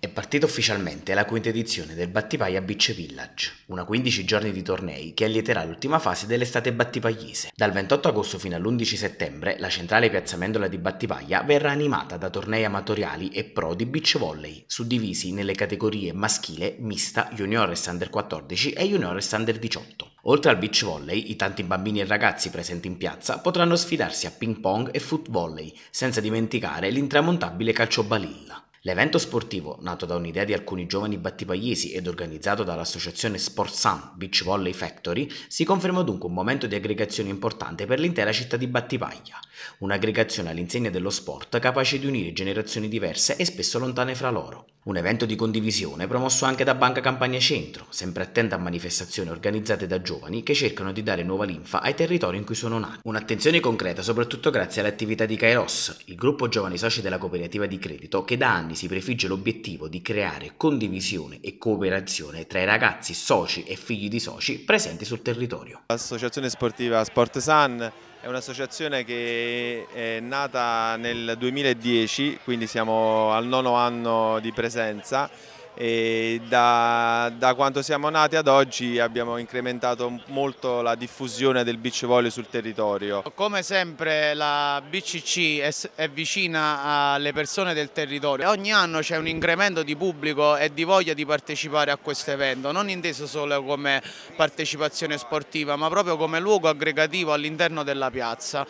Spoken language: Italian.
È partita ufficialmente la quinta edizione del Battipaglia Beach Village, una 15 giorni di tornei che allieterà l'ultima fase dell'estate battipagliese. Dal 28 agosto fino all'11 settembre la centrale piazza Mendola di Battipaglia verrà animata da tornei amatoriali e pro di beach volley, suddivisi nelle categorie maschile, mista, juniores under 14 e juniores under 18. Oltre al beach volley, i tanti bambini e ragazzi presenti in piazza potranno sfidarsi a ping pong e foot volley, senza dimenticare l'intramontabile calcio balilla. L'evento sportivo, nato da un'idea di alcuni giovani battipagliesi ed organizzato dall'associazione Sport Beach Volley Factory, si conferma dunque un momento di aggregazione importante per l'intera città di Battipaglia. Un'aggregazione all'insegna dello sport capace di unire generazioni diverse e spesso lontane fra loro. Un evento di condivisione promosso anche da Banca Campania Centro, sempre attenta a manifestazioni organizzate da giovani che cercano di dare nuova linfa ai territori in cui sono nati. Un'attenzione concreta soprattutto grazie all'attività di Kairos, il gruppo giovani soci della cooperativa di credito che da anni si prefigge l'obiettivo di creare condivisione e cooperazione tra i ragazzi, soci e figli di soci presenti sul territorio. L'associazione sportiva Sport San è un'associazione che è nata nel 2010, quindi siamo al nono anno di presenza e da, da, quando siamo nati ad oggi abbiamo incrementato molto la diffusione del beach volley sul territorio. Come sempre la BCC è, è vicina alle persone del territorio, ogni anno c'è un incremento di pubblico e di voglia di partecipare a questo evento, non inteso solo come partecipazione sportiva ma proprio come luogo aggregativo all'interno della piazza.